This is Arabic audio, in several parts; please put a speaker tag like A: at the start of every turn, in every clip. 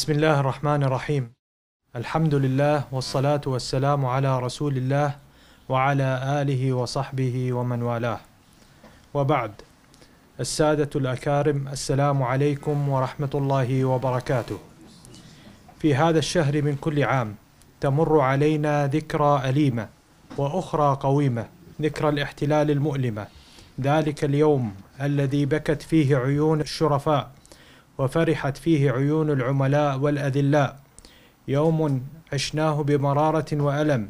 A: بسم الله الرحمن الرحيم الحمد لله والصلاة والسلام على رسول الله وعلى آله وصحبه ومن والاه وبعد السادة الأكارم السلام عليكم ورحمة الله وبركاته في هذا الشهر من كل عام تمر علينا ذكرى أليمة وأخرى قويمة ذكرى الاحتلال المؤلمة ذلك اليوم الذي بكت فيه عيون الشرفاء وفرحت فيه عيون العملاء والأذلاء يوم عشناه بمرارة وألم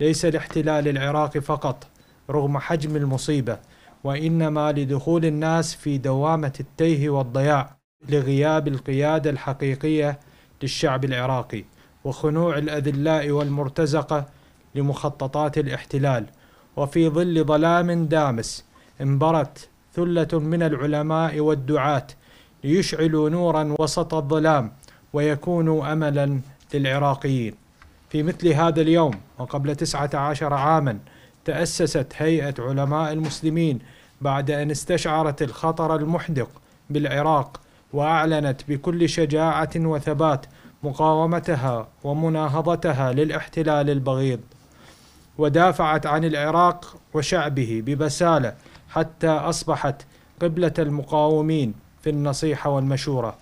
A: ليس لاحتلال العراق فقط رغم حجم المصيبة وإنما لدخول الناس في دوامة التيه والضياع لغياب القيادة الحقيقية للشعب العراقي وخنوع الأذلاء والمرتزقة لمخططات الاحتلال وفي ظل ظلام دامس انبرت ثلة من العلماء والدعاة ليشعل نورا وسط الظلام ويكونوا أملا للعراقيين في مثل هذا اليوم وقبل 19 عاما تأسست هيئة علماء المسلمين بعد أن استشعرت الخطر المحدق بالعراق وأعلنت بكل شجاعة وثبات مقاومتها ومناهضتها للاحتلال البغيض ودافعت عن العراق وشعبه ببسالة حتى أصبحت قبلة المقاومين في النصيحة والمشورة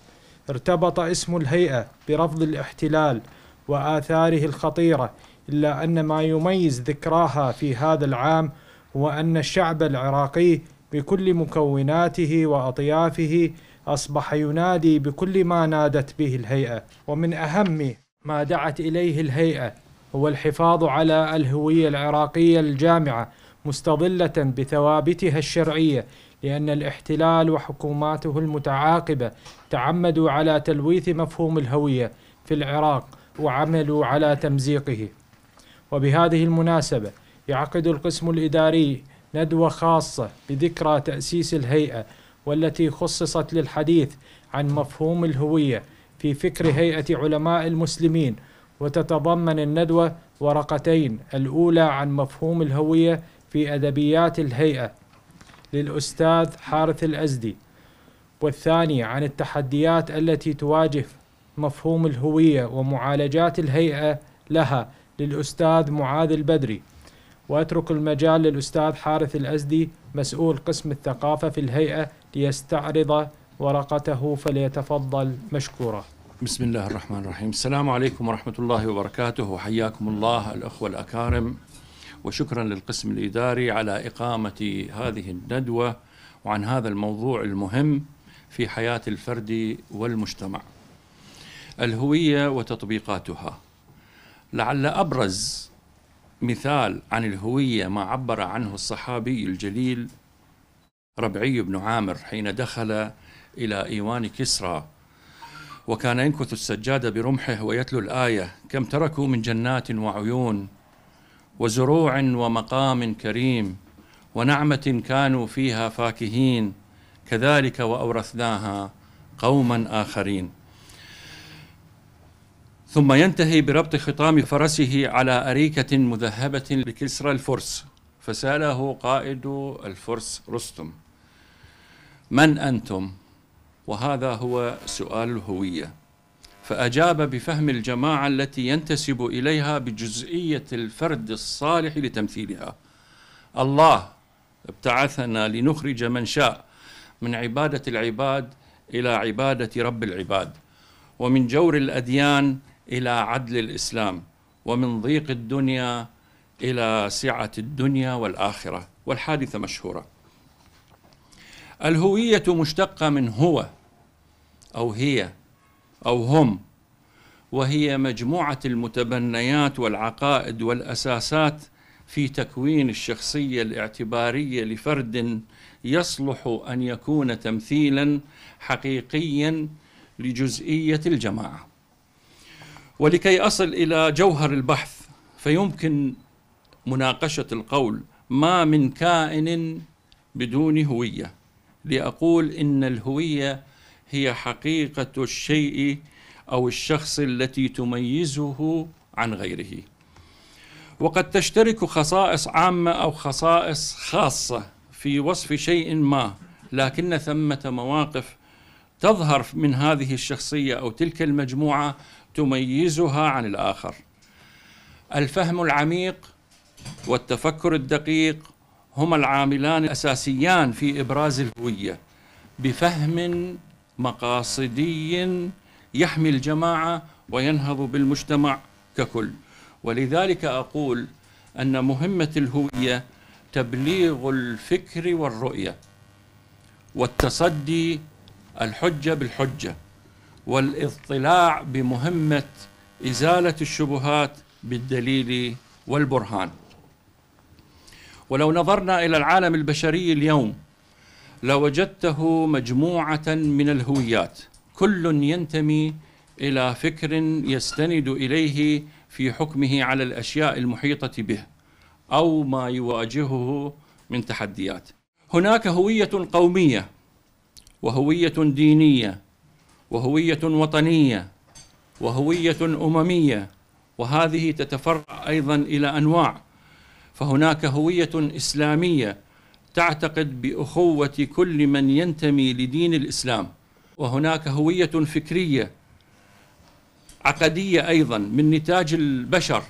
A: ارتبط اسم الهيئة برفض الاحتلال وآثاره الخطيرة إلا أن ما يميز ذكراها في هذا العام هو أن الشعب العراقي بكل مكوناته وأطيافه أصبح ينادي بكل ما نادت به الهيئة ومن أهم ما دعت إليه الهيئة هو الحفاظ على الهوية العراقية الجامعة مستظلة بثوابتها الشرعية لأن الاحتلال وحكوماته المتعاقبة تعمدوا على تلويث مفهوم الهوية في العراق وعملوا على تمزيقه وبهذه المناسبة يعقد القسم الإداري ندوة خاصة بذكرى تأسيس الهيئة والتي خصصت للحديث عن مفهوم الهوية في فكر هيئة علماء المسلمين وتتضمن الندوة ورقتين الأولى عن مفهوم الهوية في أدبيات الهيئة للأستاذ حارث الأزدي والثاني عن التحديات التي تواجه مفهوم الهوية ومعالجات الهيئة لها للأستاذ معاذ البدري وأترك المجال للأستاذ حارث الأزدي مسؤول قسم الثقافة في الهيئة ليستعرض ورقته فليتفضل مشكورا
B: بسم الله الرحمن الرحيم السلام عليكم ورحمة الله وبركاته وحياكم الله الأخوة الأكارم وشكرا للقسم الإداري على إقامة هذه الندوة وعن هذا الموضوع المهم في حياة الفرد والمجتمع الهوية وتطبيقاتها لعل أبرز مثال عن الهوية ما عبر عنه الصحابي الجليل ربعي بن عامر حين دخل إلى إيوان كسرى وكان ينكث السجادة برمحه ويتلو الآية كم تركوا من جنات وعيون وزروع ومقام كريم ونعمه كانوا فيها فاكهين كذلك واورثناها قوما اخرين ثم ينتهي بربط خطام فرسه على أريكة مذهبة لكسرى الفرس فسأله قائد الفرس رستم من أنتم؟ وهذا هو سؤال الهوية فأجاب بفهم الجماعة التي ينتسب إليها بجزئية الفرد الصالح لتمثيلها الله ابتعثنا لنخرج من شاء من عبادة العباد إلى عبادة رب العباد ومن جور الأديان إلى عدل الإسلام ومن ضيق الدنيا إلى سعة الدنيا والآخرة والحادثة مشهورة الهوية مشتقة من هو أو هي أو هم وهي مجموعة المتبنيات والعقائد والأساسات في تكوين الشخصية الاعتبارية لفرد يصلح أن يكون تمثيلا حقيقيا لجزئية الجماعة ولكي أصل إلى جوهر البحث فيمكن مناقشة القول ما من كائن بدون هوية لأقول إن الهوية هي حقيقة الشيء أو الشخص التي تميزه عن غيره وقد تشترك خصائص عامة أو خصائص خاصة في وصف شيء ما لكن ثمة مواقف تظهر من هذه الشخصية أو تلك المجموعة تميزها عن الآخر الفهم العميق والتفكر الدقيق هما العاملان الأساسيان في إبراز الهوية بفهم مقاصدي يحمي الجماعة وينهض بالمجتمع ككل ولذلك أقول أن مهمة الهوية تبليغ الفكر والرؤية والتصدي الحجة بالحجة والاضطلاع بمهمة إزالة الشبهات بالدليل والبرهان ولو نظرنا إلى العالم البشري اليوم لوجدته مجموعة من الهويات كل ينتمي إلى فكر يستند إليه في حكمه على الأشياء المحيطة به أو ما يواجهه من تحديات هناك هوية قومية وهوية دينية وهوية وطنية وهوية أممية وهذه تتفرع أيضا إلى أنواع فهناك هوية إسلامية تعتقد باخوه كل من ينتمي لدين الاسلام وهناك هويه فكريه عقديه ايضا من نتاج البشر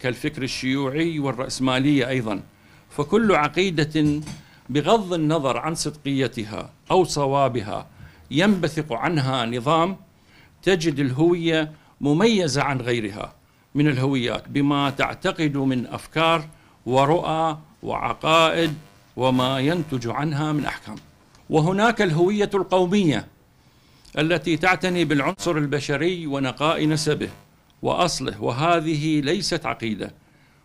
B: كالفكر الشيوعي والراسماليه ايضا فكل عقيده بغض النظر عن صدقيتها او صوابها ينبثق عنها نظام تجد الهويه مميزه عن غيرها من الهويات بما تعتقد من افكار ورؤى وعقائد وما ينتج عنها من احكام وهناك الهويه القوميه التي تعتني بالعنصر البشري ونقاء نسبه واصله وهذه ليست عقيده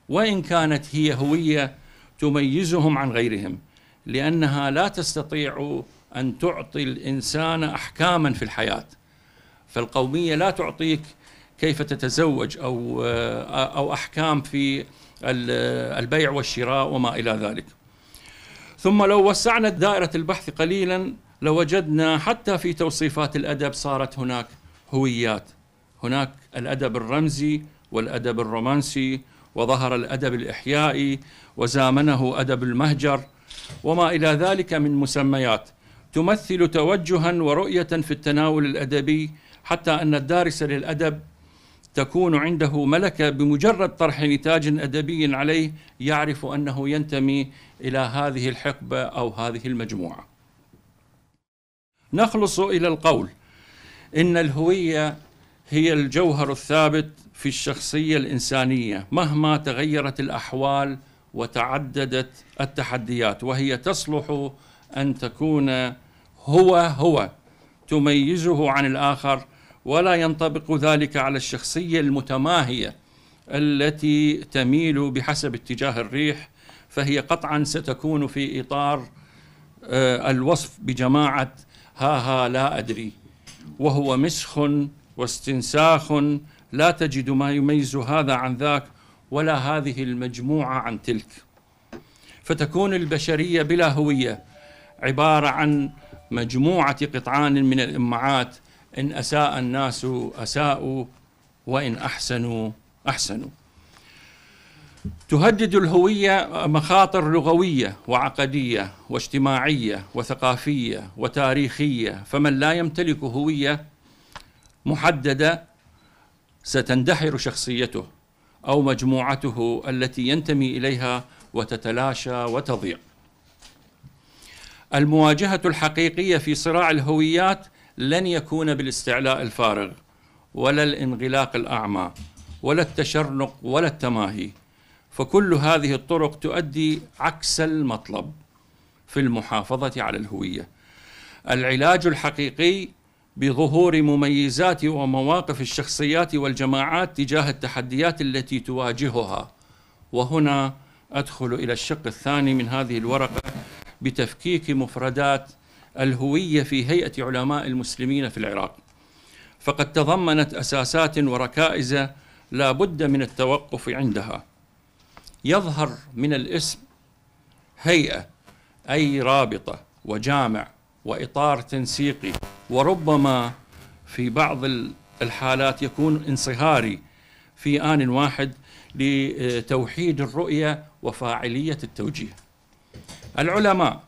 B: وان كانت هي هويه تميزهم عن غيرهم لانها لا تستطيع ان تعطي الانسان احكاما في الحياه فالقوميه لا تعطيك كيف تتزوج او او احكام في البيع والشراء وما الى ذلك ثم لو وسعنا دائرة البحث قليلا لوجدنا حتى في توصيفات الأدب صارت هناك هويات هناك الأدب الرمزي والأدب الرومانسي وظهر الأدب الإحيائي وزامنه أدب المهجر وما إلى ذلك من مسميات تمثل توجها ورؤية في التناول الأدبي حتى أن الدارس للأدب تكون عنده ملكة بمجرد طرح نتاج أدبي عليه يعرف أنه ينتمي إلى هذه الحقبة أو هذه المجموعة نخلص إلى القول إن الهوية هي الجوهر الثابت في الشخصية الإنسانية مهما تغيرت الأحوال وتعددت التحديات وهي تصلح أن تكون هو هو تميزه عن الآخر ولا ينطبق ذلك على الشخصية المتماهية التي تميل بحسب اتجاه الريح فهي قطعا ستكون في إطار آه، الوصف بجماعة ها ها لا أدري وهو مسخ واستنساخ لا تجد ما يميز هذا عن ذاك ولا هذه المجموعة عن تلك فتكون البشرية بلا هوية عبارة عن مجموعة قطعان من الإمعات إن أساء الناس أساءوا وإن أحسنوا أحسنوا تهدد الهوية مخاطر لغوية وعقدية واجتماعية وثقافية وتاريخية فمن لا يمتلك هوية محددة ستندحر شخصيته أو مجموعته التي ينتمي إليها وتتلاشى وتضيع المواجهة الحقيقية في صراع الهويات لن يكون بالاستعلاء الفارغ ولا الانغلاق الاعمى ولا التشرنق ولا التماهي فكل هذه الطرق تؤدي عكس المطلب في المحافظه على الهويه العلاج الحقيقي بظهور مميزات ومواقف الشخصيات والجماعات تجاه التحديات التي تواجهها وهنا ادخل الى الشق الثاني من هذه الورقه بتفكيك مفردات الهوية في هيئة علماء المسلمين في العراق فقد تضمنت أساسات وركائز لا بد من التوقف عندها يظهر من الاسم هيئة أي رابطة وجامع وإطار تنسيقي وربما في بعض الحالات يكون انصهاري في آن واحد لتوحيد الرؤية وفاعلية التوجيه العلماء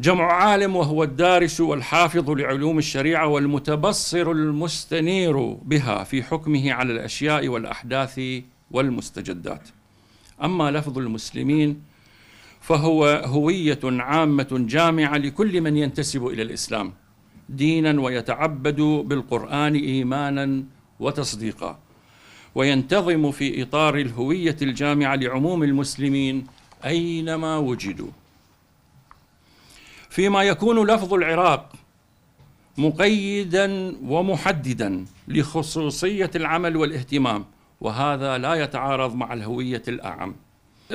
B: جمع عالم وهو الدارس والحافظ لعلوم الشريعه والمتبصر المستنير بها في حكمه على الاشياء والاحداث والمستجدات. اما لفظ المسلمين فهو هويه عامه جامعه لكل من ينتسب الى الاسلام دينا ويتعبد بالقران ايمانا وتصديقا. وينتظم في اطار الهويه الجامعه لعموم المسلمين اينما وجدوا. فيما يكون لفظ العراق مقيدا ومحددا لخصوصيه العمل والاهتمام وهذا لا يتعارض مع الهويه الاعم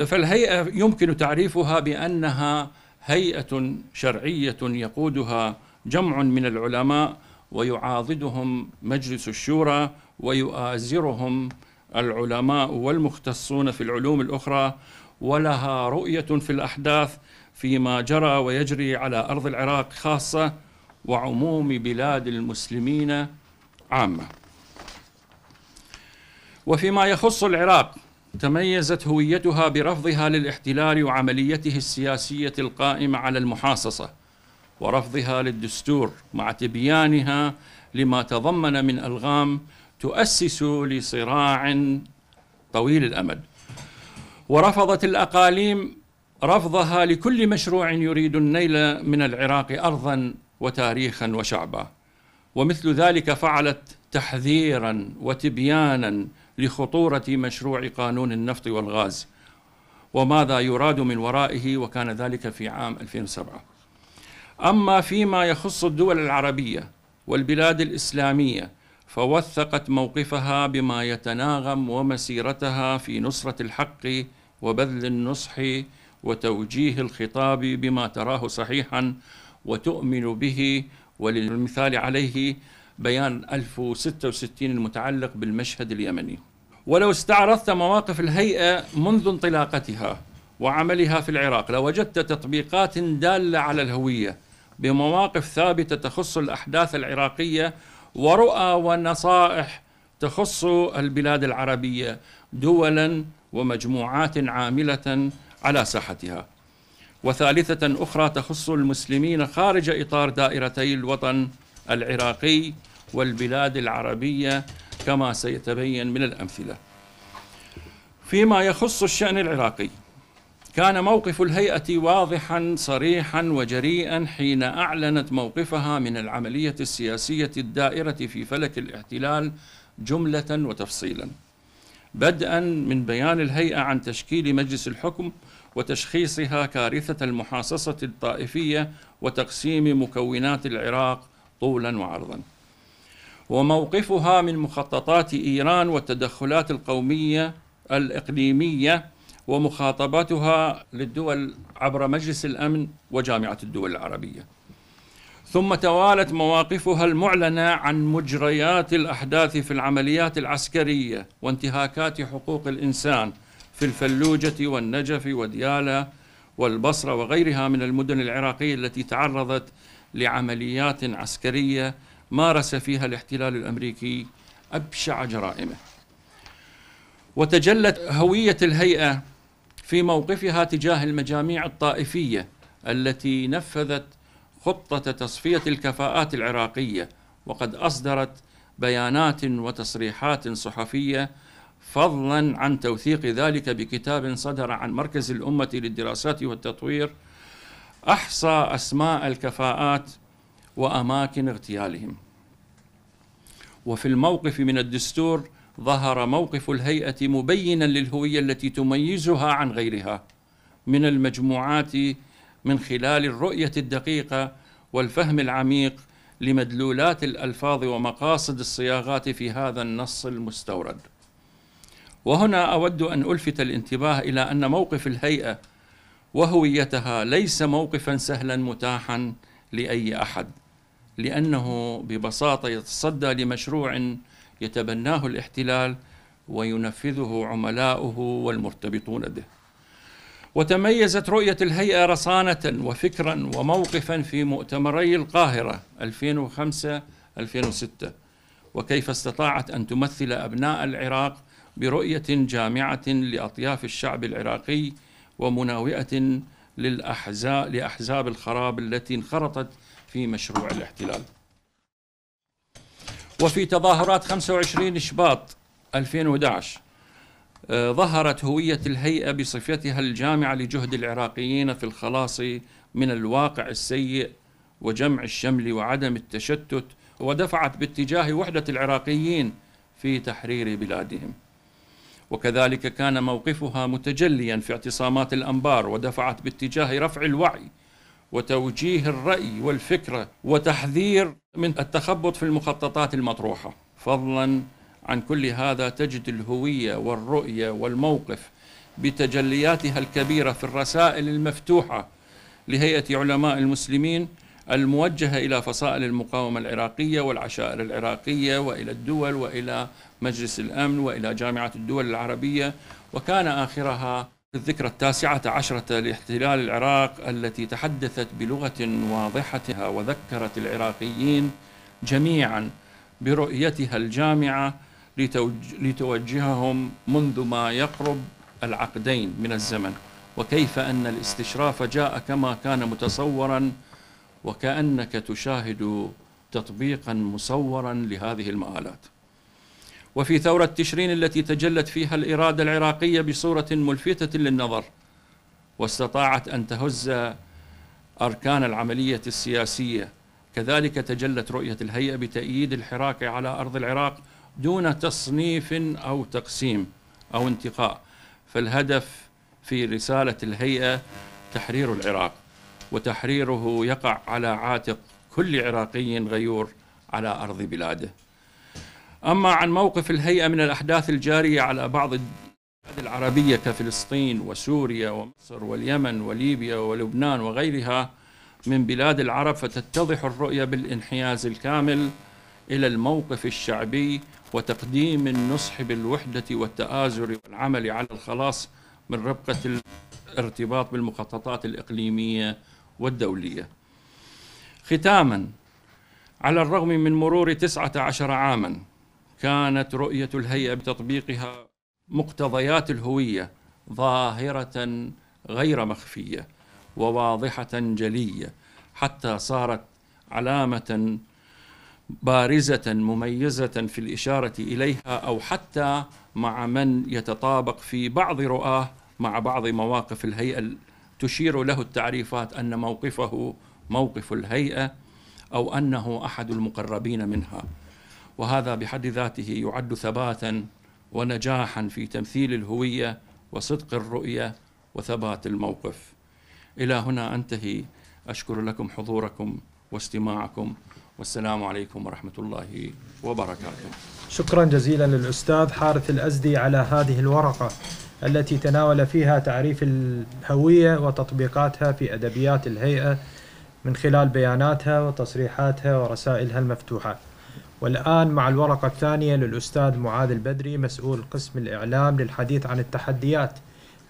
B: فالهيئه يمكن تعريفها بانها هيئه شرعيه يقودها جمع من العلماء ويعاضدهم مجلس الشورى ويؤازرهم العلماء والمختصون في العلوم الاخرى ولها رؤيه في الاحداث فيما جرى ويجري على ارض العراق خاصه وعموم بلاد المسلمين عامه. وفيما يخص العراق تميزت هويتها برفضها للاحتلال وعمليته السياسيه القائمه على المحاصصه ورفضها للدستور مع تبيانها لما تضمن من الغام تؤسس لصراع طويل الامد. ورفضت الاقاليم رفضها لكل مشروع يريد النيل من العراق ارضا وتاريخا وشعبا ومثل ذلك فعلت تحذيرا وتبيانا لخطوره مشروع قانون النفط والغاز وماذا يراد من ورائه وكان ذلك في عام 2007 اما فيما يخص الدول العربيه والبلاد الاسلاميه فوثقت موقفها بما يتناغم ومسيرتها في نصره الحق وبذل النصح وتوجيه الخطاب بما تراه صحيحا وتؤمن به وللمثال عليه بيان 1066 المتعلق بالمشهد اليمني ولو استعرضت مواقف الهيئة منذ انطلاقتها وعملها في العراق لوجدت تطبيقات دالة على الهوية بمواقف ثابتة تخص الأحداث العراقية ورؤى ونصائح تخص البلاد العربية دولا ومجموعات عاملة على ساحتها وثالثة أخرى تخص المسلمين خارج إطار دائرتي الوطن العراقي والبلاد العربية كما سيتبين من الأمثلة فيما يخص الشأن العراقي كان موقف الهيئة واضحا صريحا وجريئا حين أعلنت موقفها من العملية السياسية الدائرة في فلك الاحتلال جملة وتفصيلا بدءا من بيان الهيئة عن تشكيل مجلس الحكم وتشخيصها كارثة المحاصصة الطائفية وتقسيم مكونات العراق طولا وعرضا وموقفها من مخططات إيران والتدخلات القومية الإقليمية ومخاطبتها للدول عبر مجلس الأمن وجامعة الدول العربية ثم توالت مواقفها المعلنة عن مجريات الأحداث في العمليات العسكرية وانتهاكات حقوق الإنسان في الفلوجة والنجف وديالة والبصرة وغيرها من المدن العراقية التي تعرضت لعمليات عسكرية مارس فيها الاحتلال الأمريكي أبشع جرائمه وتجلت هوية الهيئة في موقفها تجاه المجاميع الطائفية التي نفذت خطة تصفية الكفاءات العراقية وقد أصدرت بيانات وتصريحات صحفية فضلا عن توثيق ذلك بكتاب صدر عن مركز الأمة للدراسات والتطوير أحصى أسماء الكفاءات وأماكن اغتيالهم وفي الموقف من الدستور ظهر موقف الهيئة مبينا للهوية التي تميزها عن غيرها من المجموعات من خلال الرؤية الدقيقة والفهم العميق لمدلولات الألفاظ ومقاصد الصياغات في هذا النص المستورد وهنا أود أن ألفت الانتباه إلى أن موقف الهيئة وهويتها ليس موقفا سهلا متاحا لأي أحد لأنه ببساطة يتصدى لمشروع يتبناه الاحتلال وينفذه عملاؤه والمرتبطون به وتميزت رؤية الهيئة رصانة وفكرا وموقفا في مؤتمري القاهرة 2005 2006 وكيف استطاعت أن تمثل أبناء العراق برؤيه جامعه لاطياف الشعب العراقي ومناوئه للاحزاب لاحزاب الخراب التي انخرطت في مشروع الاحتلال. وفي تظاهرات 25 شباط 2011 ظهرت هوية الهيئة بصفتها الجامعة لجهد العراقيين في الخلاص من الواقع السيء وجمع الشمل وعدم التشتت ودفعت باتجاه وحدة العراقيين في تحرير بلادهم وكذلك كان موقفها متجليا في اعتصامات الانبار ودفعت باتجاه رفع الوعي وتوجيه الراي والفكره وتحذير من التخبط في المخططات المطروحه فضلا عن كل هذا تجد الهويه والرؤيه والموقف بتجلياتها الكبيره في الرسائل المفتوحه لهيئه علماء المسلمين الموجهه الى فصائل المقاومه العراقيه والعشائر العراقيه والى الدول والى مجلس الأمن وإلى جامعة الدول العربية وكان آخرها في الذكرى التاسعة عشرة لاحتلال العراق التي تحدثت بلغة واضحة وذكرت العراقيين جميعا برؤيتها الجامعة لتوجههم منذ ما يقرب العقدين من الزمن وكيف أن الاستشراف جاء كما كان متصورا وكأنك تشاهد تطبيقا مصورا لهذه المآلات وفي ثورة تشرين التي تجلت فيها الإرادة العراقية بصورة ملفتة للنظر واستطاعت أن تهز أركان العملية السياسية كذلك تجلت رؤية الهيئة بتأييد الحراك على أرض العراق دون تصنيف أو تقسيم أو انتقاء فالهدف في رسالة الهيئة تحرير العراق وتحريره يقع على عاتق كل عراقي غيور على أرض بلاده أما عن موقف الهيئة من الأحداث الجارية على بعض البلاد العربية كفلسطين وسوريا ومصر واليمن وليبيا ولبنان وغيرها من بلاد العرب فتتضح الرؤية بالانحياز الكامل إلى الموقف الشعبي وتقديم النصح بالوحدة والتآزر والعمل على الخلاص من ربقة الارتباط بالمخططات الإقليمية والدولية ختاما على الرغم من مرور تسعة عشر عاماً كانت رؤية الهيئة بتطبيقها مقتضيات الهوية ظاهرة غير مخفية وواضحة جلية حتى صارت علامة بارزة مميزة في الإشارة إليها أو حتى مع من يتطابق في بعض رؤاه مع بعض مواقف الهيئة تشير له التعريفات أن موقفه موقف الهيئة أو أنه أحد المقربين منها وهذا بحد ذاته يعد ثباتا ونجاحا في تمثيل الهويه وصدق الرؤيه وثبات الموقف. الى هنا انتهي اشكر لكم حضوركم واستماعكم والسلام عليكم ورحمه الله وبركاته.
A: شكرا جزيلا للاستاذ حارث الازدي على هذه الورقه التي تناول فيها تعريف الهويه وتطبيقاتها في ادبيات الهيئه من خلال بياناتها وتصريحاتها ورسائلها المفتوحه. والآن مع الورقة الثانية للأستاذ معاذ البدري مسؤول قسم الإعلام للحديث عن التحديات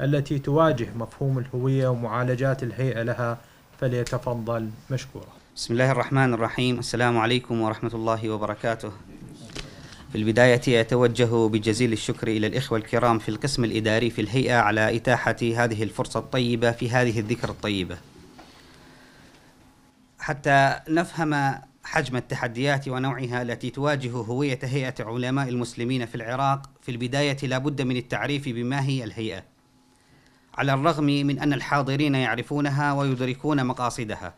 A: التي تواجه مفهوم الهوية ومعالجات الهيئة لها فليتفضل مشكورا
C: بسم الله الرحمن الرحيم السلام عليكم ورحمة الله وبركاته في البداية أتوجه بجزيل الشكر إلى الإخوة الكرام في القسم الإداري في الهيئة على إتاحة هذه الفرصة الطيبة في هذه الذكرى الطيبة حتى نفهم حجم التحديات ونوعها التي تواجه هوية هيئة علماء المسلمين في العراق في البداية لا بد من التعريف بما هي الهيئة على الرغم من أن الحاضرين يعرفونها ويدركون مقاصدها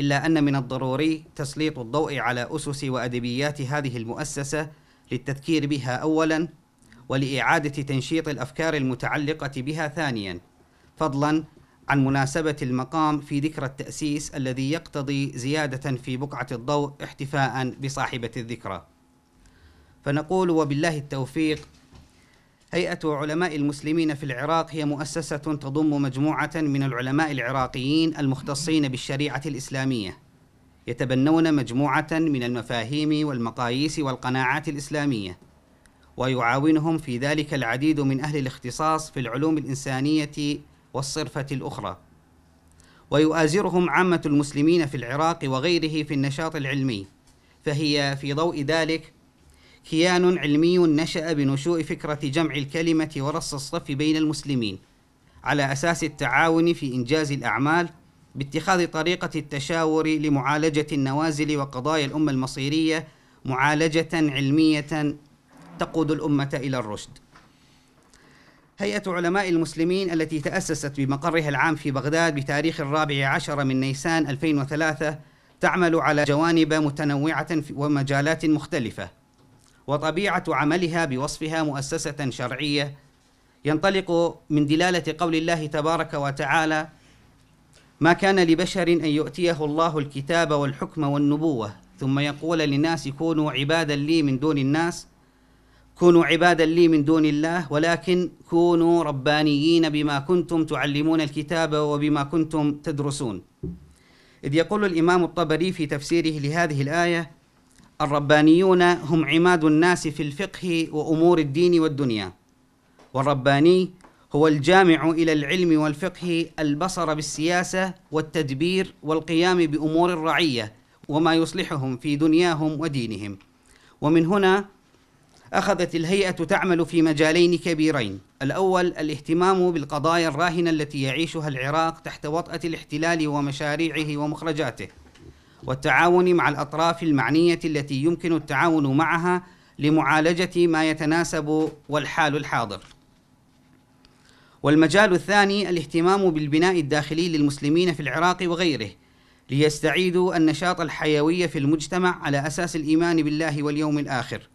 C: إلا أن من الضروري تسليط الضوء على أسس وأدبيات هذه المؤسسة للتذكير بها أولاً ولإعادة تنشيط الأفكار المتعلقة بها ثانياً فضلاً عن مناسبة المقام في ذكرى التأسيس الذي يقتضي زيادة في بقعة الضوء احتفاء بصاحبة الذكرى فنقول وبالله التوفيق هيئة علماء المسلمين في العراق هي مؤسسة تضم مجموعة من العلماء العراقيين المختصين بالشريعة الإسلامية يتبنون مجموعة من المفاهيم والمقاييس والقناعات الإسلامية ويعاونهم في ذلك العديد من أهل الاختصاص في العلوم الإنسانية والصرفة الأخرى ويؤازرهم عامة المسلمين في العراق وغيره في النشاط العلمي فهي في ضوء ذلك كيان علمي نشأ بنشوء فكرة جمع الكلمة ورص الصف بين المسلمين على أساس التعاون في إنجاز الأعمال باتخاذ طريقة التشاور لمعالجة النوازل وقضايا الأمة المصيرية معالجة علمية تقود الأمة إلى الرشد هيئة علماء المسلمين التي تأسست بمقرها العام في بغداد بتاريخ الرابع عشر من نيسان 2003 تعمل على جوانب متنوعة ومجالات مختلفة وطبيعة عملها بوصفها مؤسسة شرعية ينطلق من دلالة قول الله تبارك وتعالى ما كان لبشر أن يؤتيه الله الكتاب والحكم والنبوة ثم يقول للناس كونوا عبادا لي من دون الناس كونوا عبادا لي من دون الله ولكن كونوا ربانيين بما كنتم تعلمون الكتاب وبما كنتم تدرسون إذ يقول الإمام الطبري في تفسيره لهذه الآية الربانيون هم عماد الناس في الفقه وأمور الدين والدنيا والرباني هو الجامع إلى العلم والفقه البصر بالسياسة والتدبير والقيام بأمور الرعية وما يصلحهم في دنياهم ودينهم ومن هنا أخذت الهيئة تعمل في مجالين كبيرين الأول الاهتمام بالقضايا الراهنة التي يعيشها العراق تحت وطأة الاحتلال ومشاريعه ومخرجاته والتعاون مع الأطراف المعنية التي يمكن التعاون معها لمعالجة ما يتناسب والحال الحاضر والمجال الثاني الاهتمام بالبناء الداخلي للمسلمين في العراق وغيره ليستعيدوا النشاط الحيوي في المجتمع على أساس الإيمان بالله واليوم الآخر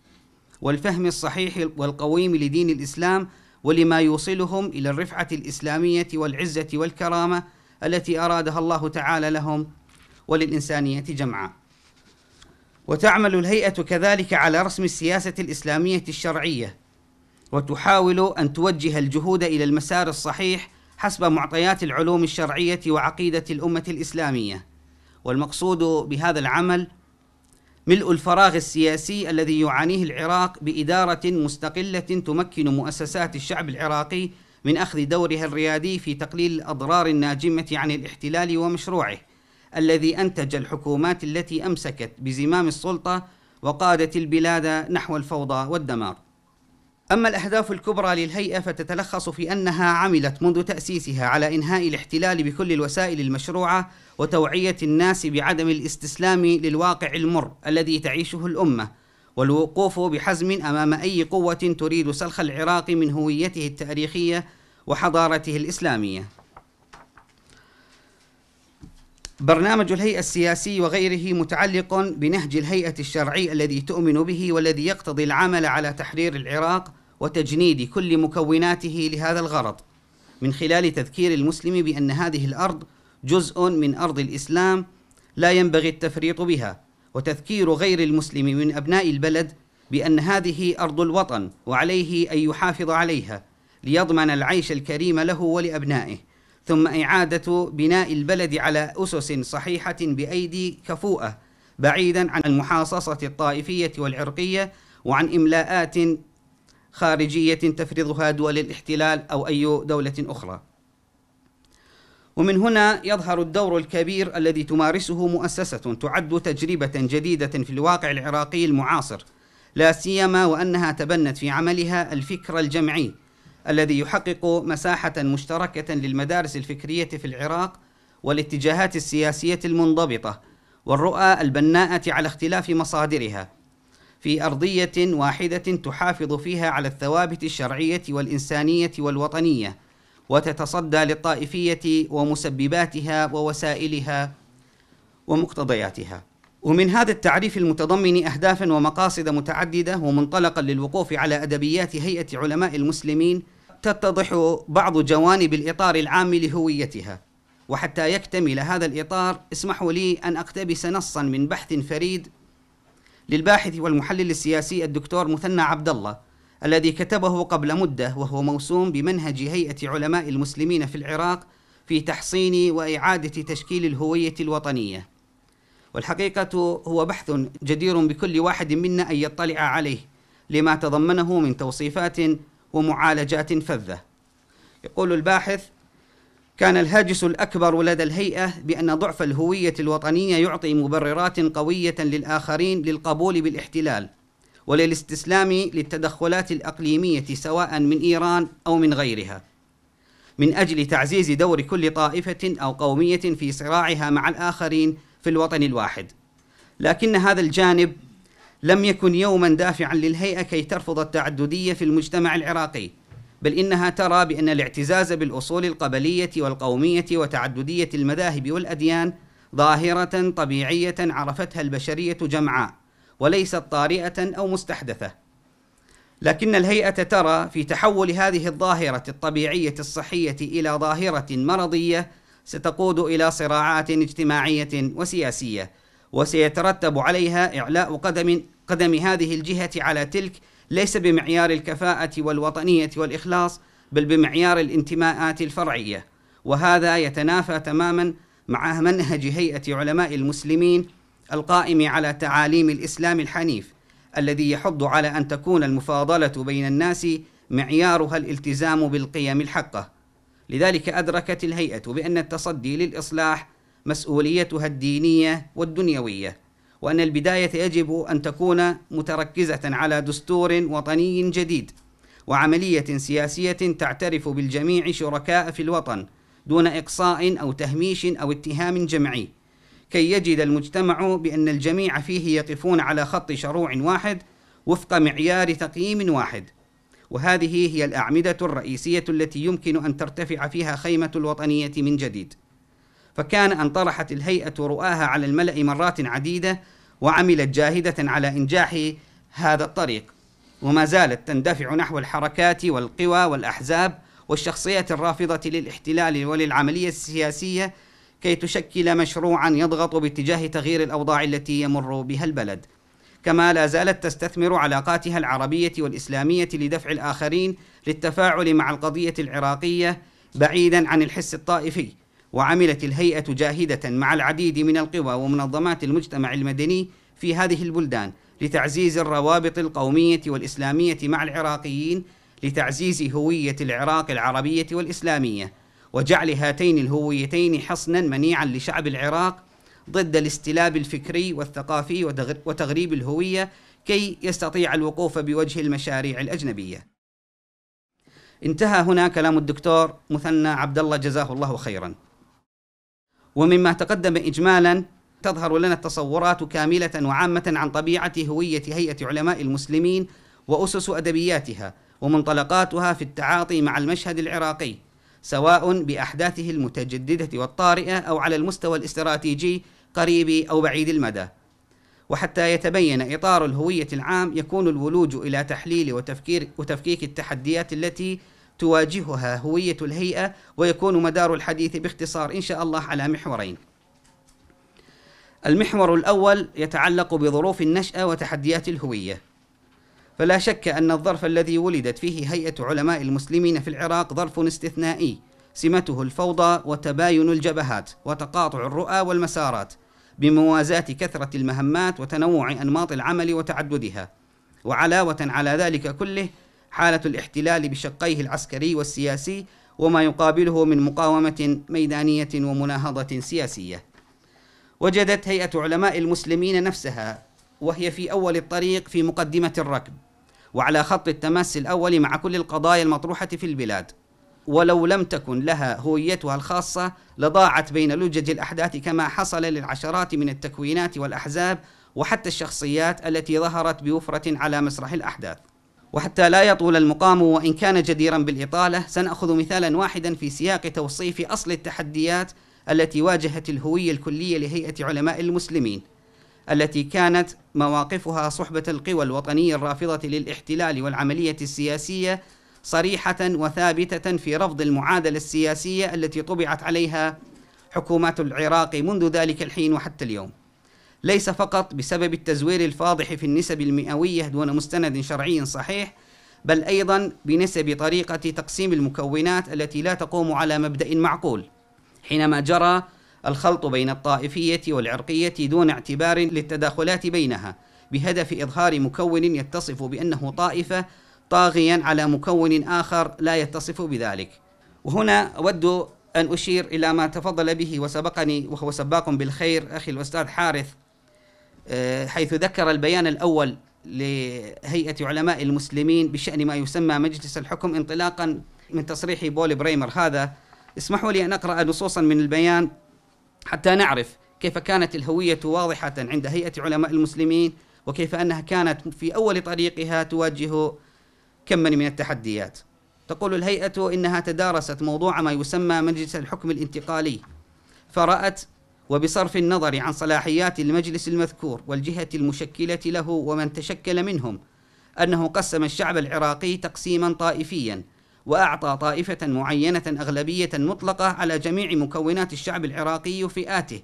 C: والفهم الصحيح والقويم لدين الإسلام ولما يوصلهم إلى الرفعة الإسلامية والعزة والكرامة التي أرادها الله تعالى لهم وللإنسانية جمعاً وتعمل الهيئة كذلك على رسم السياسة الإسلامية الشرعية وتحاول أن توجه الجهود إلى المسار الصحيح حسب معطيات العلوم الشرعية وعقيدة الأمة الإسلامية والمقصود بهذا العمل ملء الفراغ السياسي الذي يعانيه العراق بإدارة مستقلة تمكن مؤسسات الشعب العراقي من أخذ دورها الريادي في تقليل الأضرار الناجمة عن الاحتلال ومشروعه الذي أنتج الحكومات التي أمسكت بزمام السلطة وقادت البلاد نحو الفوضى والدمار أما الأهداف الكبرى للهيئة فتتلخص في أنها عملت منذ تأسيسها على إنهاء الاحتلال بكل الوسائل المشروعة وتوعية الناس بعدم الاستسلام للواقع المر الذي تعيشه الأمة والوقوف بحزم أمام أي قوة تريد سلخ العراق من هويته التاريخية وحضارته الإسلامية برنامج الهيئة السياسي وغيره متعلق بنهج الهيئة الشرعي الذي تؤمن به والذي يقتضي العمل على تحرير العراق وتجنيد كل مكوناته لهذا الغرض من خلال تذكير المسلم بأن هذه الأرض جزء من أرض الإسلام لا ينبغي التفريط بها وتذكير غير المسلم من أبناء البلد بأن هذه أرض الوطن وعليه أن يحافظ عليها ليضمن العيش الكريم له ولأبنائه ثم إعادة بناء البلد على أسس صحيحة بأيدي كفوءة بعيدا عن المحاصصة الطائفية والعرقية وعن إملاءات خارجية تفرضها دول الاحتلال أو أي دولة أخرى. ومن هنا يظهر الدور الكبير الذي تمارسه مؤسسة تعد تجربة جديدة في الواقع العراقي المعاصر، لا سيما وأنها تبنت في عملها الفكر الجمعي الذي يحقق مساحة مشتركة للمدارس الفكرية في العراق والاتجاهات السياسية المنضبطة والرؤى البناءة على اختلاف مصادرها في أرضية واحدة تحافظ فيها على الثوابت الشرعية والإنسانية والوطنية وتتصدى للطائفية ومسبباتها ووسائلها ومقتضياتها ومن هذا التعريف المتضمن أهدافا ومقاصد متعددة ومنطلقا للوقوف على أدبيات هيئة علماء المسلمين تتضح بعض جوانب الإطار العام لهويتها وحتى يكتمل هذا الإطار اسمحوا لي أن أقتبس نصا من بحث فريد للباحث والمحلل السياسي الدكتور مثنى عبد الله الذي كتبه قبل مدة وهو موسوم بمنهج هيئة علماء المسلمين في العراق في تحصين وإعادة تشكيل الهوية الوطنية والحقيقة هو بحث جدير بكل واحد منا أن يطلع عليه لما تضمنه من توصيفات ومعالجات فذة يقول الباحث كان الهاجس الأكبر لدى الهيئة بأن ضعف الهوية الوطنية يعطي مبررات قوية للآخرين للقبول بالاحتلال وللاستسلام للتدخلات الأقليمية سواء من إيران أو من غيرها من أجل تعزيز دور كل طائفة أو قومية في صراعها مع الآخرين في الوطن الواحد لكن هذا الجانب لم يكن يوما دافعا للهيئة كي ترفض التعددية في المجتمع العراقي بل إنها ترى بأن الاعتزاز بالأصول القبلية والقومية وتعددية المذاهب والأديان ظاهرة طبيعية عرفتها البشرية جمعاء وليست طارئة أو مستحدثة. لكن الهيئة ترى في تحول هذه الظاهرة الطبيعية الصحية إلى ظاهرة مرضية ستقود إلى صراعات اجتماعية وسياسية وسيترتب عليها إعلاء قدم قدم هذه الجهة على تلك ليس بمعيار الكفاءة والوطنية والإخلاص بل بمعيار الانتماءات الفرعية وهذا يتنافى تماما مع منهج هيئة علماء المسلمين القائم على تعاليم الإسلام الحنيف الذي يحض على أن تكون المفاضلة بين الناس معيارها الالتزام بالقيم الحقة لذلك أدركت الهيئة بأن التصدي للإصلاح مسؤوليتها الدينية والدنيوية وأن البداية يجب أن تكون متركزة على دستور وطني جديد وعملية سياسية تعترف بالجميع شركاء في الوطن دون إقصاء أو تهميش أو اتهام جمعي كي يجد المجتمع بأن الجميع فيه يقفون على خط شروع واحد وفق معيار تقييم واحد وهذه هي الأعمدة الرئيسية التي يمكن أن ترتفع فيها خيمة الوطنية من جديد فكان أن طرحت الهيئة رؤاها على الملأ مرات عديدة وعملت جاهدة على إنجاح هذا الطريق وما زالت تندفع نحو الحركات والقوى والأحزاب والشخصيات الرافضة للاحتلال وللعملية السياسية كي تشكل مشروعا يضغط باتجاه تغيير الأوضاع التي يمر بها البلد كما لا زالت تستثمر علاقاتها العربية والإسلامية لدفع الآخرين للتفاعل مع القضية العراقية بعيدا عن الحس الطائفي وعملت الهيئة جاهدة مع العديد من القوى ومنظمات المجتمع المدني في هذه البلدان لتعزيز الروابط القومية والإسلامية مع العراقيين لتعزيز هوية العراق العربية والإسلامية وجعل هاتين الهويتين حصنا منيعا لشعب العراق ضد الاستلاب الفكري والثقافي وتغريب الهوية كي يستطيع الوقوف بوجه المشاريع الأجنبية. انتهى هنا كلام الدكتور مثنى عبد الله جزاه الله خيرا. ومما تقدم إجمالا تظهر لنا التصورات كاملة وعامة عن طبيعة هوية هيئة علماء المسلمين وأسس أدبياتها ومنطلقاتها في التعاطي مع المشهد العراقي سواء بأحداثه المتجددة والطارئة أو على المستوى الاستراتيجي قريب أو بعيد المدى وحتى يتبين إطار الهوية العام يكون الولوج إلى تحليل وتفكير وتفكيك التحديات التي تواجهها هوية الهيئة ويكون مدار الحديث باختصار إن شاء الله على محورين المحور الأول يتعلق بظروف النشأة وتحديات الهوية فلا شك أن الظرف الذي ولدت فيه هيئة علماء المسلمين في العراق ظرف استثنائي سمته الفوضى وتباين الجبهات وتقاطع الرؤى والمسارات بموازاة كثرة المهمات وتنوع أنماط العمل وتعددها وعلاوة على ذلك كله حالة الاحتلال بشقيه العسكري والسياسي وما يقابله من مقاومة ميدانية ومناهضة سياسية. وجدت هيئة علماء المسلمين نفسها وهي في أول الطريق في مقدمة الركب، وعلى خط التماس الأول مع كل القضايا المطروحة في البلاد. ولو لم تكن لها هويتها الخاصة لضاعت بين لجج الأحداث كما حصل للعشرات من التكوينات والأحزاب وحتى الشخصيات التي ظهرت بوفرة على مسرح الأحداث. وحتى لا يطول المقام وإن كان جديرا بالإطالة سنأخذ مثالا واحدا في سياق توصيف أصل التحديات التي واجهت الهوية الكلية لهيئة علماء المسلمين التي كانت مواقفها صحبة القوى الوطنية الرافضة للاحتلال والعملية السياسية صريحة وثابتة في رفض المعادلة السياسية التي طبعت عليها حكومات العراق منذ ذلك الحين وحتى اليوم ليس فقط بسبب التزوير الفاضح في النسب المئوية دون مستند شرعي صحيح بل أيضا بنسب طريقة تقسيم المكونات التي لا تقوم على مبدأ معقول حينما جرى الخلط بين الطائفية والعرقية دون اعتبار للتداخلات بينها بهدف إظهار مكون يتصف بأنه طائفة طاغيا على مكون آخر لا يتصف بذلك وهنا أود أن أشير إلى ما تفضل به وسبقني وهو سباق بالخير أخي الأستاذ حارث آه، حيث ذكر البيان الأول لهيئة علماء المسلمين بشأن ما يسمى مجلس الحكم انطلاقا من تصريح بول بريمر هذا اسمحوا لي أن أقرأ نصوصا من البيان حتى نعرف كيف كانت الهوية واضحة عند هيئة علماء المسلمين وكيف أنها كانت في أول طريقها تواجه كما من التحديات تقول الهيئة إنها تدارست موضوع ما يسمى مجلس الحكم الانتقالي فرأت وبصرف النظر عن صلاحيات المجلس المذكور والجهة المشكلة له ومن تشكل منهم أنه قسم الشعب العراقي تقسيما طائفيا وأعطى طائفة معينة أغلبية مطلقة على جميع مكونات الشعب العراقي وفئاته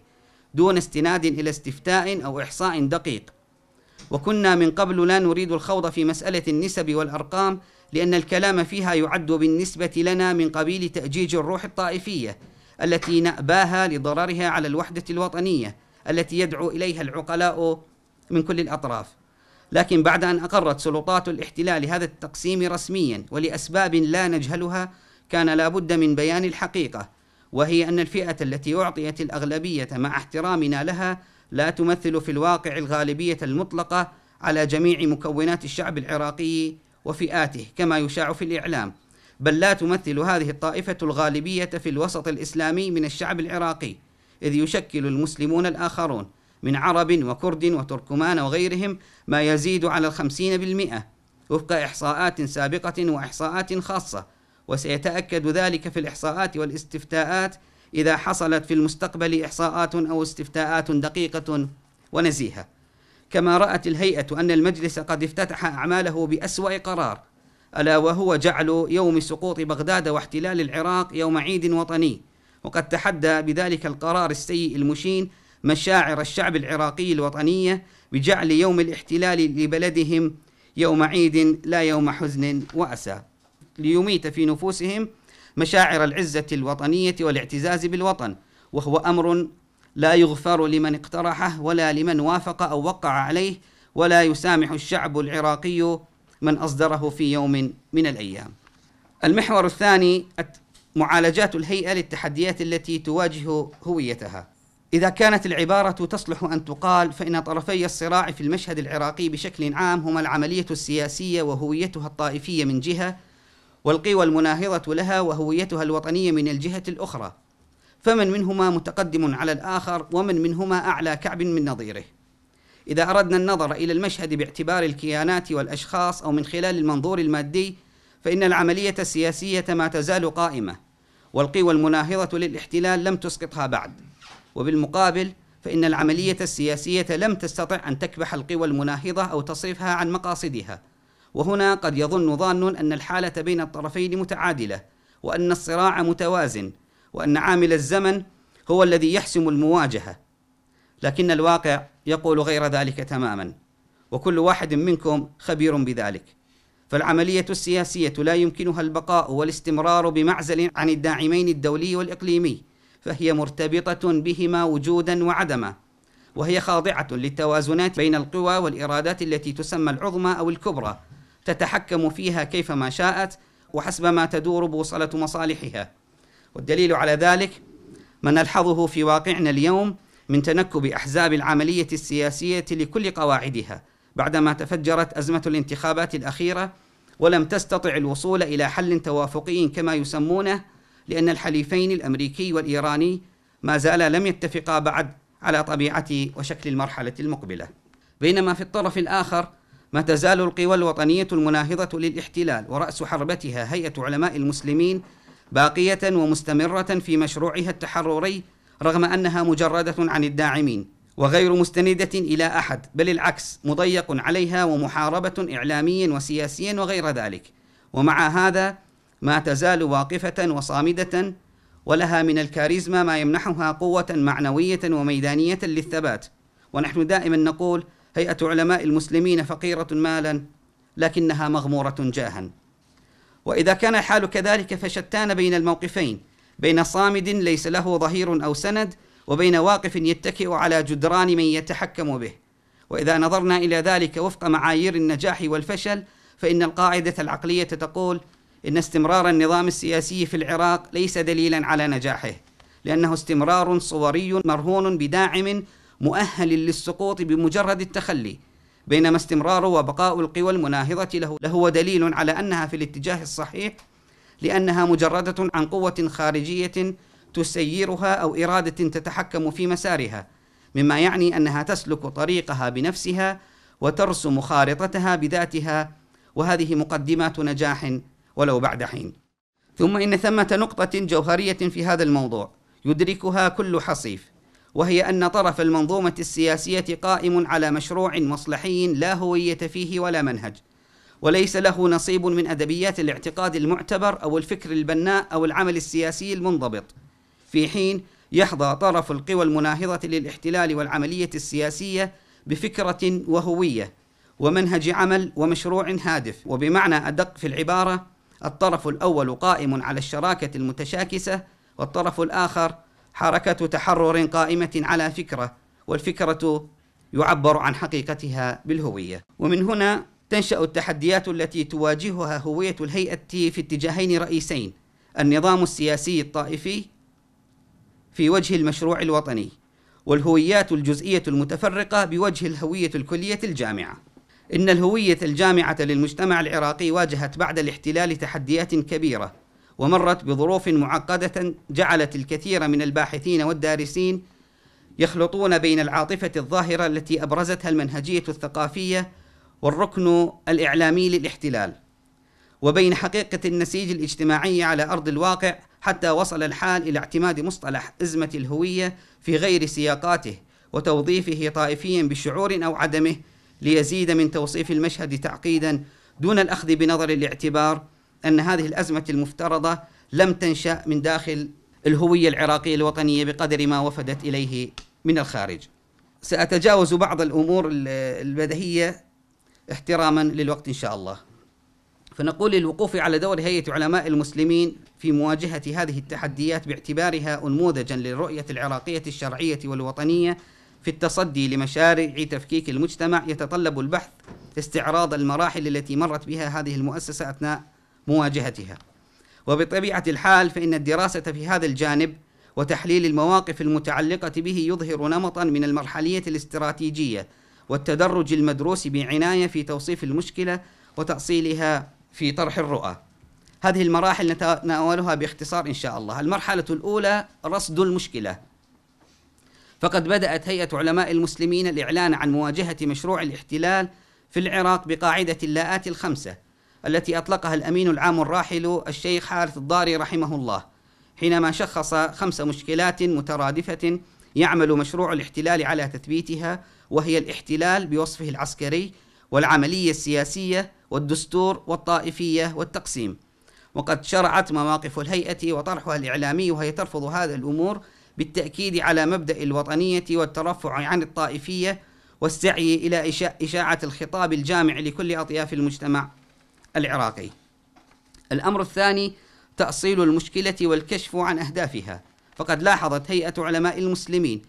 C: دون استناد إلى استفتاء أو إحصاء دقيق وكنا من قبل لا نريد الخوض في مسألة النسب والأرقام لأن الكلام فيها يعد بالنسبة لنا من قبيل تأجيج الروح الطائفية التي نأباها لضررها على الوحدة الوطنية التي يدعو إليها العقلاء من كل الأطراف لكن بعد أن أقرت سلطات الاحتلال هذا التقسيم رسميا ولأسباب لا نجهلها كان لابد من بيان الحقيقة وهي أن الفئة التي أعطيت الأغلبية مع احترامنا لها لا تمثل في الواقع الغالبية المطلقة على جميع مكونات الشعب العراقي وفئاته كما يشاع في الإعلام بل لا تمثل هذه الطائفة الغالبية في الوسط الإسلامي من الشعب العراقي إذ يشكل المسلمون الآخرون من عرب وكرد وتركمان وغيرهم ما يزيد على الخمسين بالمئة وفق إحصاءات سابقة وإحصاءات خاصة وسيتأكد ذلك في الإحصاءات والاستفتاءات إذا حصلت في المستقبل إحصاءات أو استفتاءات دقيقة ونزيهة كما رأت الهيئة أن المجلس قد افتتح أعماله بأسوأ قرار ألا وهو جعل يوم سقوط بغداد واحتلال العراق يوم عيد وطني وقد تحدى بذلك القرار السيء المشين مشاعر الشعب العراقي الوطنية بجعل يوم الاحتلال لبلدهم يوم عيد لا يوم حزن وأسى ليميت في نفوسهم مشاعر العزة الوطنية والاعتزاز بالوطن وهو أمر لا يغفر لمن اقترحه ولا لمن وافق أو وقع عليه ولا يسامح الشعب العراقي من أصدره في يوم من الأيام المحور الثاني معالجات الهيئة للتحديات التي تواجه هويتها إذا كانت العبارة تصلح أن تقال فإن طرفي الصراع في المشهد العراقي بشكل عام هما العملية السياسية وهويتها الطائفية من جهة والقوى المناهضة لها وهويتها الوطنية من الجهة الأخرى فمن منهما متقدم على الآخر ومن منهما أعلى كعب من نظيره إذا أردنا النظر إلى المشهد باعتبار الكيانات والأشخاص أو من خلال المنظور المادي فإن العملية السياسية ما تزال قائمة والقوى المناهضة للاحتلال لم تسقطها بعد وبالمقابل فإن العملية السياسية لم تستطع أن تكبح القوى المناهضة أو تصرفها عن مقاصدها وهنا قد يظن ظان أن الحالة بين الطرفين متعادلة وأن الصراع متوازن وأن عامل الزمن هو الذي يحسم المواجهة لكن الواقع يقول غير ذلك تماما وكل واحد منكم خبير بذلك فالعملية السياسية لا يمكنها البقاء والاستمرار بمعزل عن الداعمين الدولي والإقليمي فهي مرتبطة بهما وجودا وعدما وهي خاضعة للتوازنات بين القوى والإرادات التي تسمى العظمى أو الكبرى تتحكم فيها كيفما شاءت وحسب ما تدور بوصلة مصالحها والدليل على ذلك ما نلحظه في واقعنا اليوم من تنكب أحزاب العملية السياسية لكل قواعدها بعدما تفجرت أزمة الانتخابات الأخيرة ولم تستطع الوصول إلى حل توافقي كما يسمونه لأن الحليفين الأمريكي والإيراني ما زالا لم يتفقا بعد على طبيعة وشكل المرحلة المقبلة بينما في الطرف الآخر ما تزال القوى الوطنية المناهضة للاحتلال ورأس حربتها هيئة علماء المسلمين باقية ومستمرة في مشروعها التحرري رغم أنها مجردة عن الداعمين وغير مستندة إلى أحد بل العكس مضيق عليها ومحاربة إعلاميا وسياسيا وغير ذلك ومع هذا ما تزال واقفة وصامدة ولها من الكاريزما ما يمنحها قوة معنوية وميدانية للثبات ونحن دائما نقول هيئة علماء المسلمين فقيرة مالا لكنها مغمورة جاها وإذا كان الحال كذلك فشتان بين الموقفين بين صامد ليس له ظهير أو سند وبين واقف يتكئ على جدران من يتحكم به وإذا نظرنا إلى ذلك وفق معايير النجاح والفشل فإن القاعدة العقلية تقول إن استمرار النظام السياسي في العراق ليس دليلا على نجاحه لأنه استمرار صوري مرهون بداعم مؤهل للسقوط بمجرد التخلي بينما استمرار وبقاء القوى المناهضة له لهو دليل على أنها في الاتجاه الصحيح لأنها مجردة عن قوة خارجية تسيرها أو إرادة تتحكم في مسارها مما يعني أنها تسلك طريقها بنفسها وترسم خارطتها بذاتها وهذه مقدمات نجاح ولو بعد حين ثم إن ثمة نقطة جوهرية في هذا الموضوع يدركها كل حصيف وهي أن طرف المنظومة السياسية قائم على مشروع مصلحي لا هوية فيه ولا منهج وليس له نصيب من أدبيات الاعتقاد المعتبر أو الفكر البناء أو العمل السياسي المنضبط في حين يحظى طرف القوى المناهضة للاحتلال والعملية السياسية بفكرة وهوية ومنهج عمل ومشروع هادف وبمعنى أدق في العبارة الطرف الأول قائم على الشراكة المتشاكسة والطرف الآخر حركة تحرر قائمة على فكرة والفكرة يعبر عن حقيقتها بالهوية ومن هنا تنشأ التحديات التي تواجهها هوية الهيئة في اتجاهين رئيسين النظام السياسي الطائفي في وجه المشروع الوطني والهويات الجزئية المتفرقة بوجه الهوية الكلية الجامعة إن الهوية الجامعة للمجتمع العراقي واجهت بعد الاحتلال تحديات كبيرة ومرت بظروف معقدة جعلت الكثير من الباحثين والدارسين يخلطون بين العاطفة الظاهرة التي أبرزتها المنهجية الثقافية والركن الإعلامي للاحتلال وبين حقيقة النسيج الاجتماعي على أرض الواقع حتى وصل الحال إلى اعتماد مصطلح أزمة الهوية في غير سياقاته وتوظيفه طائفيا بشعور أو عدمه ليزيد من توصيف المشهد تعقيدا دون الأخذ بنظر الاعتبار أن هذه الأزمة المفترضة لم تنشأ من داخل الهوية العراقية الوطنية بقدر ما وفدت إليه من الخارج سأتجاوز بعض الأمور البديهية احتراما للوقت إن شاء الله فنقول للوقوف على دور هيئة علماء المسلمين في مواجهة هذه التحديات باعتبارها أنموذجا للرؤية العراقية الشرعية والوطنية في التصدي لمشاريع تفكيك المجتمع يتطلب البحث استعراض المراحل التي مرت بها هذه المؤسسة أثناء مواجهتها وبطبيعة الحال فإن الدراسة في هذا الجانب وتحليل المواقف المتعلقة به يظهر نمطا من المرحلية الاستراتيجية والتدرج المدروس بعناية في توصيف المشكلة وتأصيلها في طرح الرؤى هذه المراحل نتناولها باختصار إن شاء الله المرحلة الأولى رصد المشكلة فقد بدأت هيئة علماء المسلمين الإعلان عن مواجهة مشروع الاحتلال في العراق بقاعدة اللاءات الخمسة التي أطلقها الأمين العام الراحل الشيخ حارث الضاري رحمه الله حينما شخص خمس مشكلات مترادفة يعمل مشروع الاحتلال على تثبيتها وهي الاحتلال بوصفه العسكري والعملية السياسية والدستور والطائفية والتقسيم وقد شرعت مواقف الهيئة وطرحها الإعلامي وهي ترفض هذا الأمور بالتأكيد على مبدأ الوطنية والترفع عن الطائفية والسعي إلى إشاعة الخطاب الجامع لكل أطياف المجتمع العراقي. الأمر الثاني تأصيل المشكلة والكشف عن أهدافها، فقد لاحظت هيئة علماء المسلمين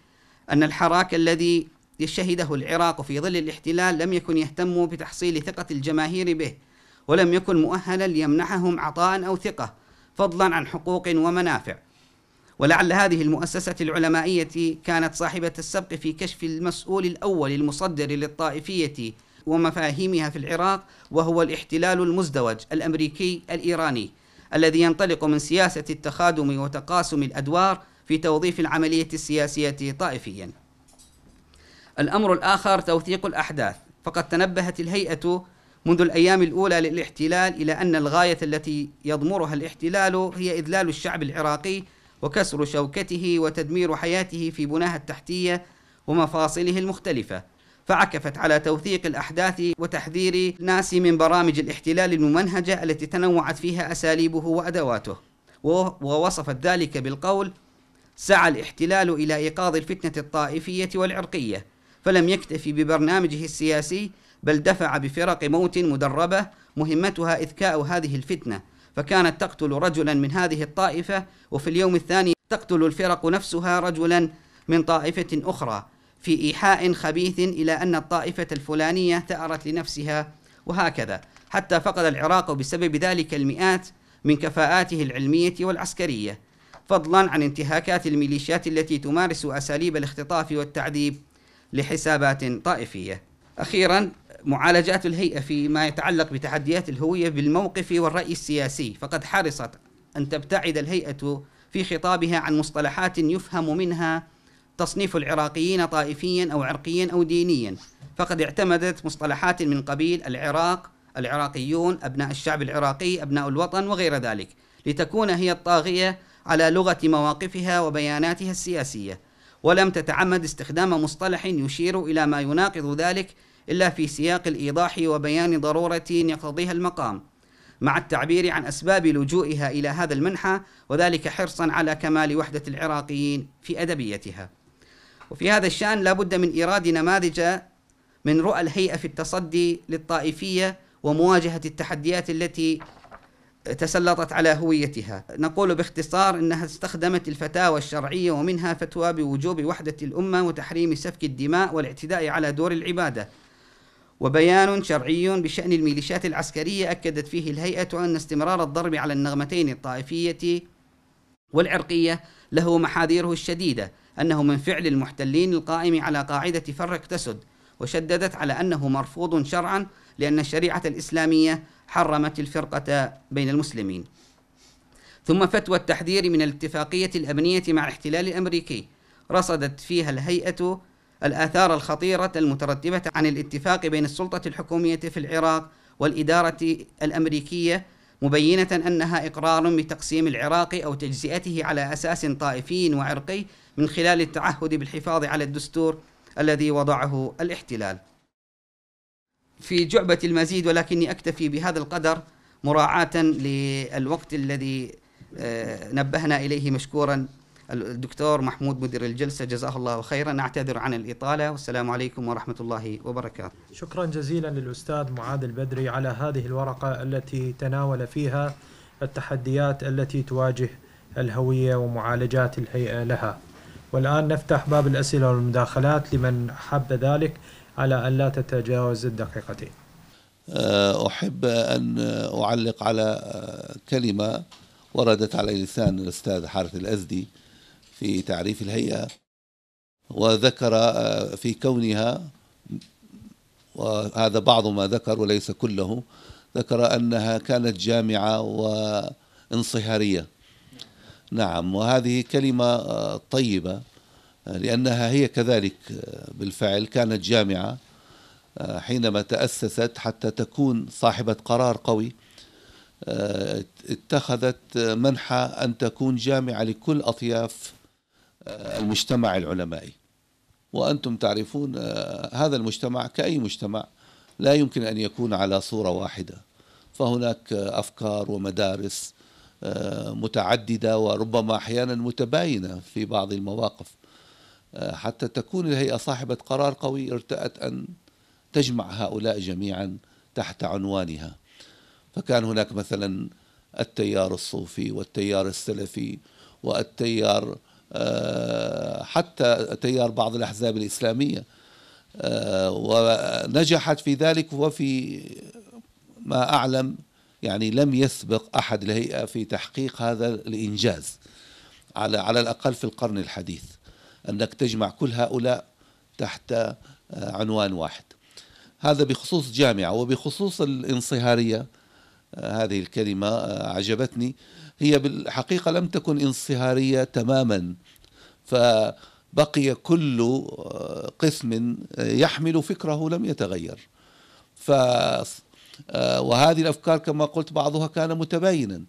C: أن الحراك الذي شهده العراق في ظل الاحتلال لم يكن يهتم بتحصيل ثقة الجماهير به ولم يكن مؤهلا ليمنحهم عطاء أو ثقة فضلا عن حقوق ومنافع ولعل هذه المؤسسة العلمائية كانت صاحبة السبق في كشف المسؤول الأول المصدر للطائفية ومفاهيمها في العراق وهو الاحتلال المزدوج الأمريكي الإيراني الذي ينطلق من سياسة التخادم وتقاسم الأدوار في توظيف العملية السياسية طائفياً الأمر الآخر توثيق الأحداث فقد تنبهت الهيئة منذ الأيام الأولى للاحتلال إلى أن الغاية التي يضمرها الاحتلال هي إذلال الشعب العراقي وكسر شوكته وتدمير حياته في بناها التحتية ومفاصله المختلفة فعكفت على توثيق الأحداث وتحذير الناس من برامج الاحتلال الممنهجة التي تنوعت فيها أساليبه وأدواته ووصفت ذلك بالقول سعى الاحتلال إلى إيقاظ الفتنة الطائفية والعرقية فلم يكتفي ببرنامجه السياسي بل دفع بفرق موت مدربة مهمتها إذكاء هذه الفتنة فكانت تقتل رجلا من هذه الطائفة وفي اليوم الثاني تقتل الفرق نفسها رجلا من طائفة أخرى في إيحاء خبيث إلى أن الطائفة الفلانية ثأرت لنفسها وهكذا حتى فقد العراق بسبب ذلك المئات من كفاءاته العلمية والعسكرية فضلا عن انتهاكات الميليشيات التي تمارس أساليب الاختطاف والتعذيب لحسابات طائفية أخيرا معالجات الهيئة فيما يتعلق بتحديات الهوية بالموقف والرأي السياسي فقد حرصت أن تبتعد الهيئة في خطابها عن مصطلحات يفهم منها تصنيف العراقيين طائفيا أو عرقيا أو دينيا فقد اعتمدت مصطلحات من قبيل العراق العراقيون أبناء الشعب العراقي أبناء الوطن وغير ذلك لتكون هي الطاغية على لغة مواقفها وبياناتها السياسية ولم تتعمد استخدام مصطلح يشير إلى ما يناقض ذلك إلا في سياق الإيضاح وبيان ضرورة يقتضيها المقام مع التعبير عن أسباب لجوئها إلى هذا المنحى وذلك حرصا على كمال وحدة العراقيين في أدبيتها وفي هذا الشأن لا بد من إيراد نماذج من رؤى الهيئة في التصدي للطائفية ومواجهة التحديات التي تسلطت على هويتها نقول باختصار أنها استخدمت الفتاوى الشرعية ومنها فتوى بوجوب وحدة الأمة وتحريم سفك الدماء والاعتداء على دور العبادة وبيان شرعي بشأن الميليشيات العسكرية أكدت فيه الهيئة أن استمرار الضرب على النغمتين الطائفية والعرقية له محاذيره الشديدة أنه من فعل المحتلين القائم على قاعدة فرق تسد وشددت على أنه مرفوض شرعا لأن الشريعة الإسلامية حرمت الفرقة بين المسلمين ثم فتوى التحذير من الاتفاقية الأمنية مع الاحتلال الأمريكي رصدت فيها الهيئة الآثار الخطيرة المترتبة عن الاتفاق بين السلطة الحكومية في العراق والإدارة الأمريكية مبينة أنها إقرار بتقسيم العراق أو تجزئته على أساس طائفي وعرقي من خلال التعهد بالحفاظ على الدستور الذي وضعه الاحتلال في جعبة المزيد ولكني أكتفي بهذا القدر مراعاة للوقت الذي آه، نبهنا إليه مشكورا الدكتور محمود مدير الجلسة جزاه الله خيرا أعتذر عن الإطالة والسلام عليكم ورحمة الله وبركاته
A: شكرا جزيلا للأستاذ معاذ البدري على هذه الورقة التي تناول فيها التحديات التي تواجه الهوية ومعالجات الهيئة لها والآن نفتح باب الأسئلة والمداخلات لمن حب ذلك على أن لا تتجاوز الدقيقتين
D: أه، أحب أن أعلق على كلمة وردت على لسان الأستاذ حارث الأزدي في تعريف الهيئة وذكر أه، في كونها وهذا بعض ما ذكر وليس كله ذكر أنها كانت جامعة وانصهارية نعم وهذه كلمة آه، طيبة آه، لأنها هي كذلك آه، بالفعل كانت جامعة حينما تأسست حتى تكون صاحبة قرار قوي اتخذت منحى أن تكون جامعة لكل أطياف المجتمع العلمائي وأنتم تعرفون هذا المجتمع كأي مجتمع لا يمكن أن يكون على صورة واحدة فهناك أفكار ومدارس آه، متعددة وربما أحيانا متباينة في بعض المواقف آه، حتى تكون الهيئة صاحبة قرار قوي ارتأت أن تجمع هؤلاء جميعا تحت عنوانها فكان هناك مثلا التيار الصوفي والتيار السلفي والتيار آه، حتى تيار بعض الأحزاب الإسلامية ونجحت في ذلك وفي ما أعلم يعني لم يسبق أحد الهيئة في تحقيق هذا الإنجاز على على الأقل في القرن الحديث أنك تجمع كل هؤلاء تحت آه، عنوان واحد هذا بخصوص جامعة وبخصوص الانصهارية آه، هذه الكلمة آه، عجبتني هي بالحقيقة لم تكن انصهارية تماما فبقي كل قسم يحمل فكره لم يتغير ف آه، وهذه الافكار كما قلت بعضها كان متباينا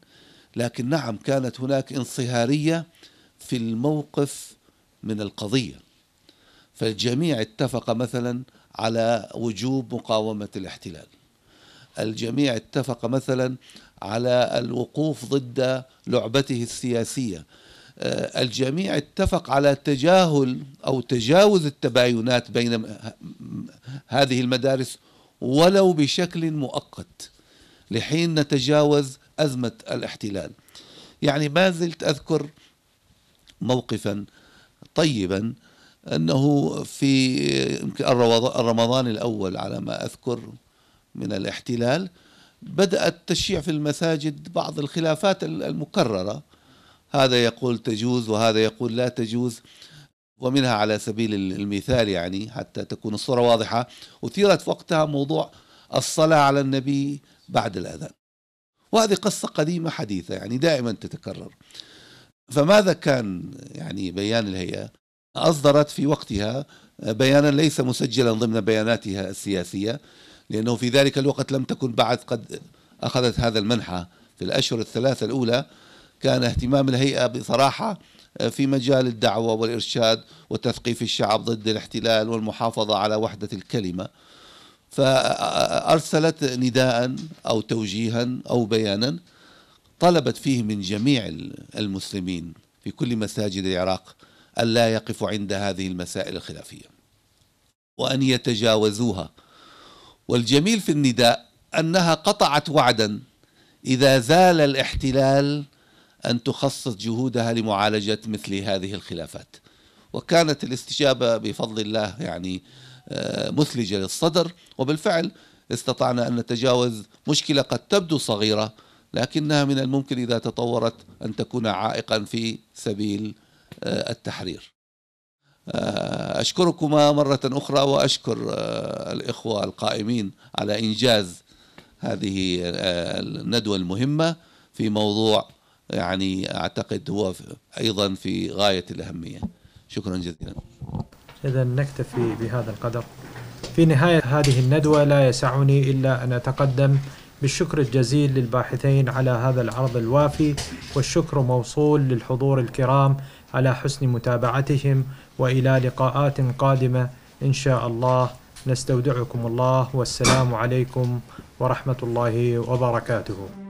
D: لكن نعم كانت هناك انصهاريه في الموقف من القضيه فالجميع اتفق مثلا على وجوب مقاومه الاحتلال الجميع اتفق مثلا على الوقوف ضد لعبته السياسيه آه، الجميع اتفق على تجاهل او تجاوز التباينات بين هذه المدارس ولو بشكل مؤقت لحين نتجاوز أزمة الاحتلال يعني ما زلت أذكر موقفا طيبا أنه في الرمضان الأول على ما أذكر من الاحتلال بدأت تشيع في المساجد بعض الخلافات المكررة هذا يقول تجوز وهذا يقول لا تجوز ومنها على سبيل المثال يعني حتى تكون الصورة واضحة أثيرت في وقتها موضوع الصلاة على النبي بعد الأذان وهذه قصة قديمة حديثة يعني دائما تتكرر فماذا كان يعني بيان الهيئة أصدرت في وقتها بيانا ليس مسجلا ضمن بياناتها السياسية لأنه في ذلك الوقت لم تكن بعد قد أخذت هذا المنحة في الأشهر الثلاثة الأولى كان اهتمام الهيئة بصراحة آه، في مجال الدعوة والإرشاد وتثقيف الشعب ضد الاحتلال والمحافظة على وحدة الكلمة فأرسلت نداء أو توجيها أو بيانا طلبت فيه من جميع المسلمين في كل مساجد العراق ألا يقفوا عند هذه المسائل الخلافية وأن يتجاوزوها والجميل في النداء أنها قطعت وعدا إذا زال الاحتلال أن تخصص جهودها لمعالجة مثل هذه الخلافات وكانت الاستجابة بفضل الله يعني آه، مثلجة للصدر وبالفعل استطعنا أن نتجاوز مشكلة قد تبدو صغيرة لكنها من الممكن إذا تطورت أن تكون عائقا في سبيل آه، التحرير آه، أشكركما مرة أخرى وأشكر الإخوة القائمين على إنجاز هذه الندوة المهمة في موضوع يعني أعتقد هو أيضا في غاية الأهمية شكرا جزيلا
A: إذا نكتفي بهذا القدر في نهاية هذه الندوة لا يسعني إلا أن أتقدم بالشكر الجزيل للباحثين على هذا العرض الوافي والشكر موصول للحضور الكرام على حسن متابعتهم والى لقاءات قادمه ان شاء الله نستودعكم الله والسلام عليكم ورحمه الله وبركاته